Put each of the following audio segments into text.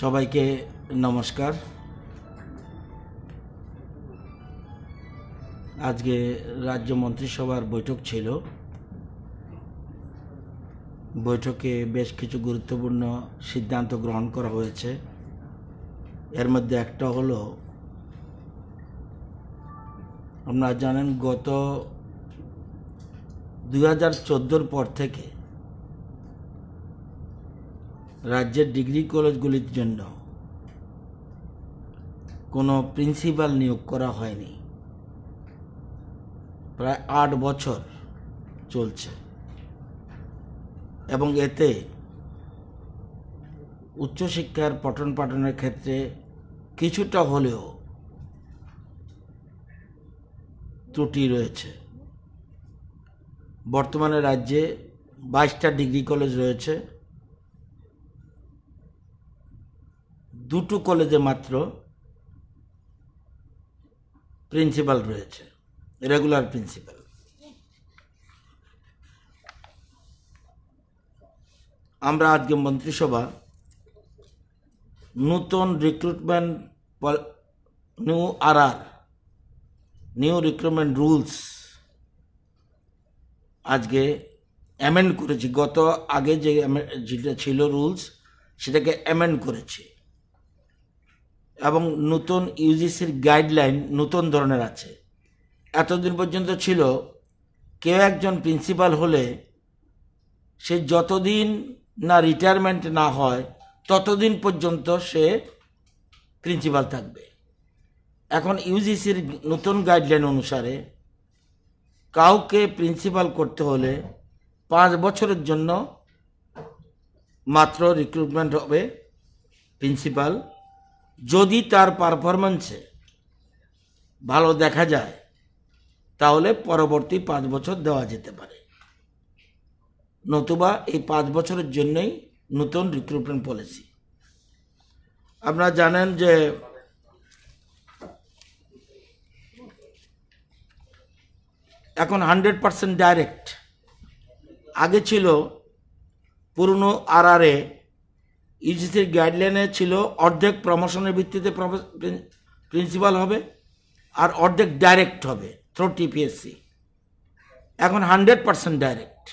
সবাইকে নমস্কার আজকে রাজ্য মন্ত্রিসভার বৈঠক ছিল বৈঠকে বেশ কিছু গুরুত্বপূর্ণ সিদ্ধান্ত গ্রহণ করা হয়েছে এর মধ্যে একটা হলো আপনারা জানেন গত দু হাজার পর থেকে রাজ্যের ডিগ্রি কলেজগুলির জন্য কোনো প্রিন্সিপাল নিয়োগ করা হয়নি প্রায় আট বছর চলছে এবং এতে উচ্চশিক্ষার পঠন পাঠনের ক্ষেত্রে কিছুটা হলেও ত্রুটি রয়েছে বর্তমানে রাজ্যে বাইশটা ডিগ্রি কলেজ রয়েছে দুটো কলেজে মাত্র প্রিন্সিপাল রয়েছে রেগুলার প্রিন্সিপাল আমরা আজকে মন্ত্রিসভা নূতন রিক্রুটমেন্ট নিউ আর আর নিউ রিক্রুটমেন্ট রুলস আজকে অ্যামেন্ড করেছি গত আগে যে যেটা ছিল রুলস সেটাকে অ্যামেন্ড করেছি এবং নতুন ইউজিসির গাইডলাইন নতুন ধরনের আছে এতদিন পর্যন্ত ছিল কেউ একজন প্রিন্সিপাল হলে সে যতদিন না রিটায়ারমেন্ট না হয় ততদিন পর্যন্ত সে প্রিন্সিপাল থাকবে এখন ইউজিসির নতুন গাইডলাইন অনুসারে কাউকে প্রিন্সিপাল করতে হলে পাঁচ বছরের জন্য মাত্র রিক্রুটমেন্ট হবে প্রিন্সিপাল যদি তার পারফরমেন্সে ভালো দেখা যায় তাহলে পরবর্তী পাঁচ বছর দেওয়া যেতে পারে নতুবা এই পাঁচ বছরের জন্যই নতুন রিক্রুটমেন্ট পলিসি আপনারা জানেন যে এখন হান্ড্রেড পারসেন্ট ডাইরেক্ট আগে ছিল পুরনো আর আর এ ইউজিসির e গাইডলাইনে ছিল অর্ধেক প্রমোশনের ভিত্তিতে প্রিন্সিপাল হবে আর অর্ধেক ডাইরেক্ট হবে থ্রো টিপিএসসি এখন হান্ড্রেড পারসেন্ট ডাইরেক্ট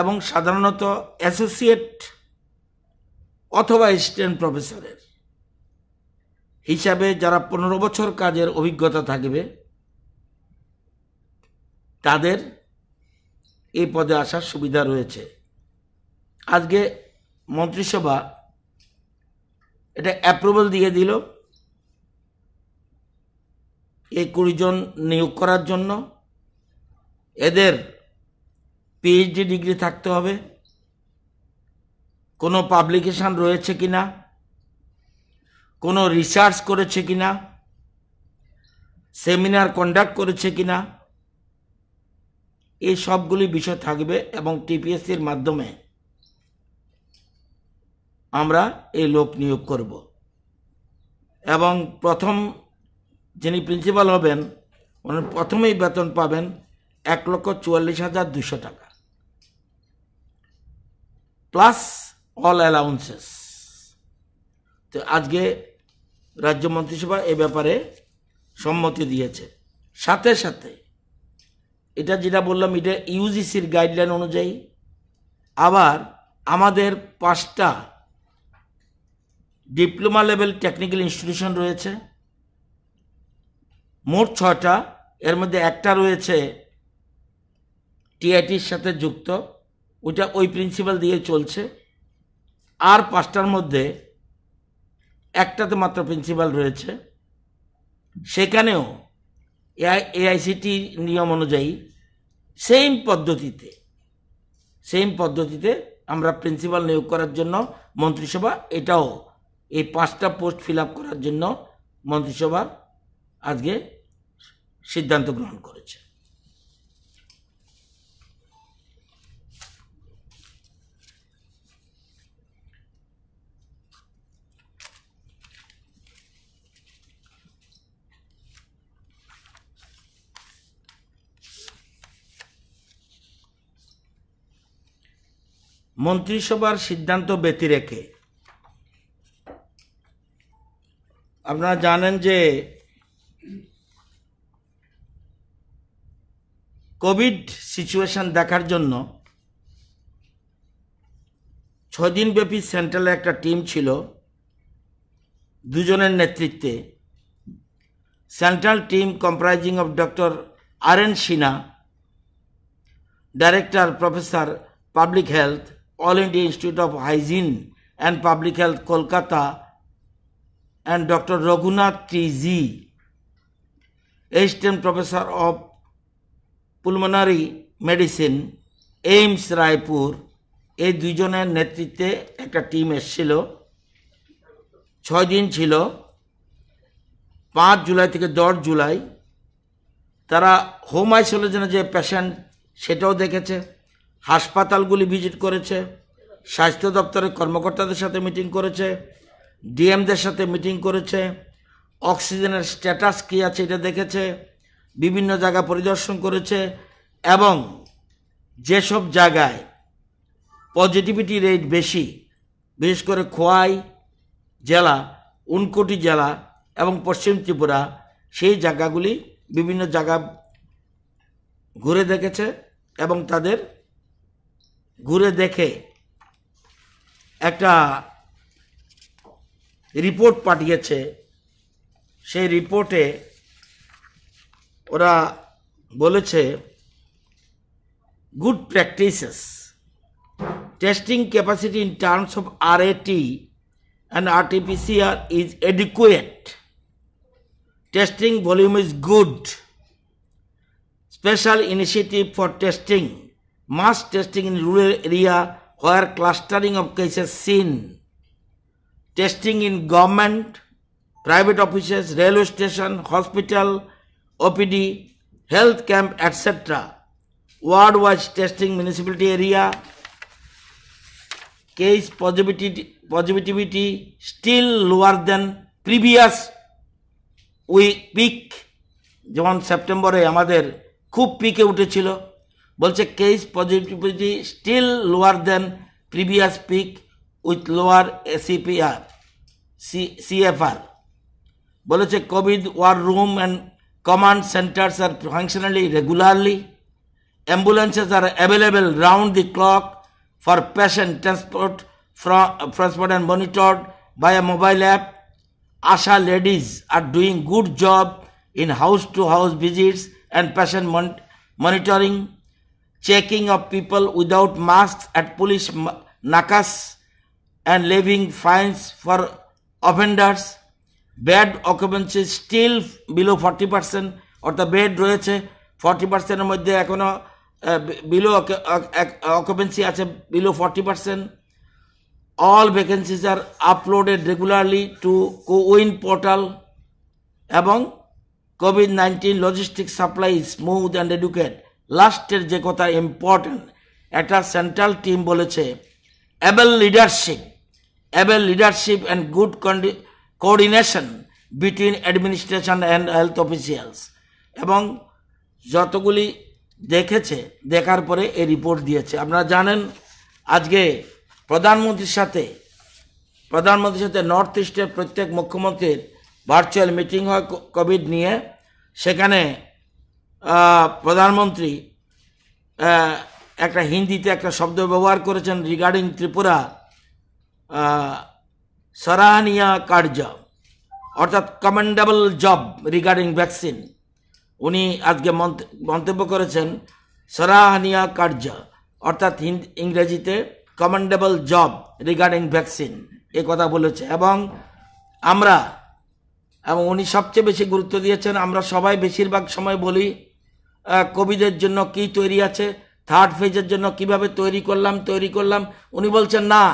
এবং সাধারণত অ্যাসোসিয়েট অথবা স্টেন প্রফেসরের হিসাবে যারা পনেরো বছর কাজের অভিজ্ঞতা থাকবে তাদের এই পদে আসার সুবিধা রয়েছে আজকে মন্ত্রিসভা এটা অ্যাপ্রুভাল দিয়ে দিল এই কুড়িজন নিয়োগ করার জন্য এদের পিএইচডি ডিগ্রি থাকতে হবে কোনো পাবলিকেশান রয়েছে কি না কোনো রিসার্চ করেছে কি না সেমিনার কন্ডাক্ট করেছে কি না এই সবগুলি বিষয় থাকবে এবং টিপিএসসির মাধ্যমে আমরা এই লোক নিয়োগ করব এবং প্রথম যিনি প্রিন্সিপাল হবেন উনি প্রথমেই বেতন পাবেন এক লক্ষ চুয়াল্লিশ হাজার দুশো টাকা প্লাস অল অ্যালাউন্সেস তো আজকে রাজ্য মন্ত্রিসভা এ ব্যাপারে সম্মতি দিয়েছে সাথে সাথে এটা যেটা বললাম এটা ইউজিসির গাইডলাইন অনুযায়ী আবার আমাদের পাঁচটা ডিপ্লোমা লেভেল টেকনিক্যাল ইনস্টিটিউশন রয়েছে মোট ছটা এর মধ্যে একটা রয়েছে টিআইটির সাথে যুক্ত ওইটা ওই প্রিন্সিপাল দিয়ে চলছে আর পাঁচটার মধ্যে একটাতে মাত্র প্রিন্সিপাল রয়েছে সেখানেও এআইসিটি নিয়ম অনুযায়ী সেম পদ্ধতিতে সেম পদ্ধতিতে আমরা প্রিন্সিপাল নিয়োগ করার জন্য মন্ত্রিসভা এটাও এই পাঁচটা পোস্ট ফিল করার জন্য মন্ত্রিসভা আজকে সিদ্ধান্ত গ্রহণ করেছে মন্ত্রিসভার সিদ্ধান্ত ব্যতি রেখে আপনারা জানেন যে কোভিড সিচুয়েশন দেখার জন্য ছয় ব্যাপী সেন্ট্রালে একটা টিম ছিল দুজনের নেতৃত্বে central team comprising of doctor R N Sinha director professor public health All India Institute of Hygiene and Public Health Kolkata and doctor Raghunath T টিজি assistant professor of pulmonary medicine AIIMS Raipur এই দুজনের নেতৃত্বে একটা টিম এসেছিল ছয় দিন ছিল পাঁচ জুলাই থেকে দশ জুলাই তারা হোম আইসোলেশনে যে পেশেন্ট সেটাও দেখেছে হাসপাতালগুলি ভিজিট করেছে স্বাস্থ্য দপ্তরের কর্মকর্তাদের সাথে মিটিং করেছে ডিএমদের সাথে মিটিং করেছে অক্সিজেনের স্ট্যাটাস কী আছে এটা দেখেছে বিভিন্ন জায়গা পরিদর্শন করেছে এবং যেসব জায়গায় পজিটিভিটি রেট বেশি বিশেষ করে খোয়াই জেলা উনকোটি জেলা এবং পশ্চিম ত্রিপুরা সেই জায়গাগুলি বিভিন্ন জায়গা ঘুরে দেখেছে এবং তাদের ঘুরে দেখে একটা রিপোর্ট পাঠিয়েছে সেই রিপোর্টে ওরা বলেছে good practices testing capacity in terms of R A T and RTPCR is adequate testing volume is good special initiative for testing mass testing in rural area where clustering of cases seen. Testing in government, private offices, railway station, hospital, OPD, health camp, etc. Ward-wise testing municipality area. Case positivity, still lower than previous week, peak যেমন সেপ্টেম্বরে আমাদের খুব পিকে উঠেছিল বলছে case positivity still lower than previous peak with lower ACPR C CFR বলেছে covid war room command centers are functionally regularly. Ambulances are available round the clock for patient transport, from, transport and monitored by a mobile app. ASHA ladies are doing good job in house-to-house visits and patient monitoring. checking of people without masks at police nakas and levying fines for offenders bed occupancy still below forty percent অর্থাৎ bed রয়েছে forty পার্সেন্টের মধ্যে এখনও below occupancy আছে below forty percent all vacancies are uploaded regularly to CoWIN portal এবং covid nineteen logistic supply smooth and educate লাস্টের যে কথা ইম্পর্টেন্ট একটা সেন্ট্রাল টিম বলেছে able leadership able leadership and good কন্ডি coordination between administration and health officials এবং যতগুলি দেখেছে দেখার পরে এই রিপোর্ট দিয়েছে আপনারা জানেন আজকে প্রধানমন্ত্রীর সাথে প্রধানমন্ত্রীর সাথে নর্থ ইস্টের প্রত্যেক মুখ্যমন্ত্রীর ভার্চুয়াল মিটিং হয় কোভিড নিয়ে সেখানে প্রধানমন্ত্রী একটা হিন্দিতে একটা শব্দ ব্যবহার করেছেন রিগার্ডিং ত্রিপুরা সরাহানিয়া কার্য অর্থাৎ কমেন্ডেবল জব রিগার্ডিং ভ্যাকসিন উনি আজকে মন্তব্য করেছেন সরাহানিয়া কার্য অর্থাৎ হিন্দ ইংরেজিতে কমেন্ডেবল জব রিগার্ডিং ভ্যাকসিন এ কথা বলেছে এবং আমরা এবং উনি সবচেয়ে বেশি গুরুত্ব দিয়েছেন আমরা সবাই বেশিরভাগ সময় বলি কবিদের জন্য কি তৈরি আছে থার্ড ফেজের জন্য কিভাবে তৈরি করলাম তৈরি করলাম উনি বলছেন না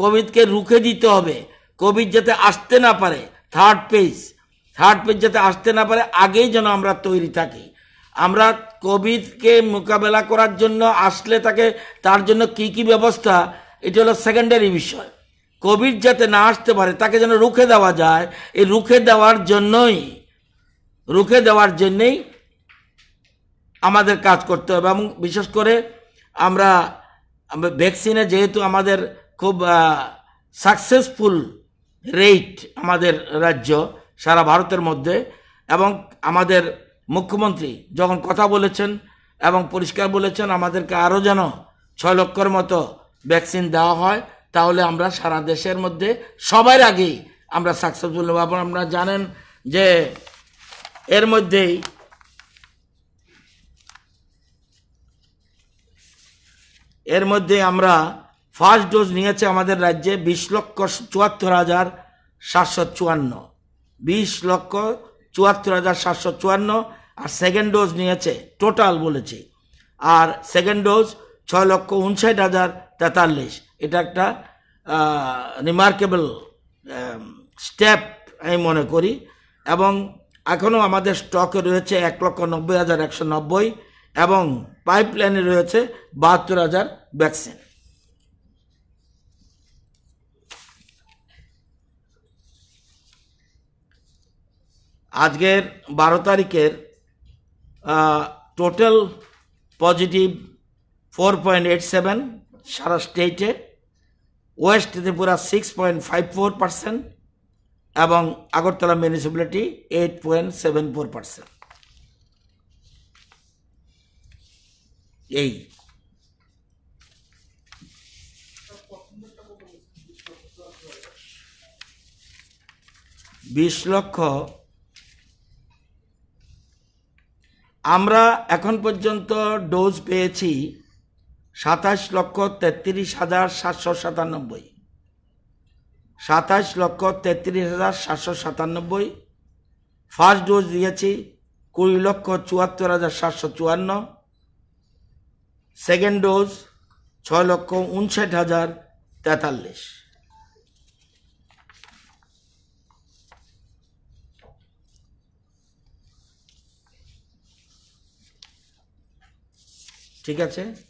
কোভিডকে রুখে দিতে হবে কোভিড যাতে আসতে না পারে থার্ড পেজ থার্ড পেজ যাতে আসতে না পারে আগেই যেন আমরা তৈরি থাকি আমরা কোভিডকে মোকাবেলা করার জন্য আসলে তাকে তার জন্য কি কি ব্যবস্থা এটা হলো সেকেন্ডারি বিষয় কোভিড যাতে না আসতে পারে তাকে যেন রুখে দেওয়া যায় এই রুখে দেওয়ার জন্যই রুখে দেওয়ার জন্যেই আমাদের কাজ করতে হবে এবং বিশেষ করে আমরা ভ্যাকসিনে যেহেতু আমাদের খুব সাকসেসফুল রেট আমাদের রাজ্য সারা ভারতের মধ্যে এবং আমাদের মুখ্যমন্ত্রী যখন কথা বলেছেন এবং পরিষ্কার বলেছেন আমাদেরকে আরও যেন ছয় লক্ষর মতো ভ্যাকসিন দেওয়া হয় তাহলে আমরা সারা দেশের মধ্যে সবার আগেই আমরা সাকসেসফুল হব আপনারা জানেন যে এর মধ্যেই এর মধ্যে আমরা ফার্স্ট ডোজ নিয়েছে আমাদের রাজ্যে বিশ লক্ষ চুয়াত্তর হাজার সাতশো চুয়ান্ন বিশ লক্ষ চুয়াত্তর হাজার সাতশো চুয়ান্ন আর সেকেন্ড ডোজ নিয়েছে টোটাল বলেছি আর সেকেন্ড ডোজ ছয় লক্ষ উনষাট হাজার তেতাল্লিশ এটা একটা রিমার্কেবল স্টেপ আমি মনে করি এবং এখনও আমাদের স্টকে রয়েছে এক লক্ষ নব্বই হাজার একশো নব্বই এবং পাইপলাইনে রয়েছে বাহাত্তর হাজার ভ্যাকসিন আজকের বারো তারিখের total positive four point eight seven সারা স্টেটে West Tripura six point five four percent এবং Agartala municipality eight point seven four percent এই বিশ লক্ষ আমরা এখন পর্যন্ত ডোজ পেয়েছি সাতাশ লক্ষ তেত্রিশ হাজার সাতশো সাতানব্বই সাতাশ লক্ষ তেত্রিশ হাজার সাতশো সাতানব্বই ফার্স্ট ডোজ দিয়েছি কুড়ি লক্ষ চুয়াত্তর হাজার সাতশো চুয়ান্ন সেকেন্ড ডোজ ছয় লক্ষ উনষাট হাজার তেতাল্লিশ ঠিক আছে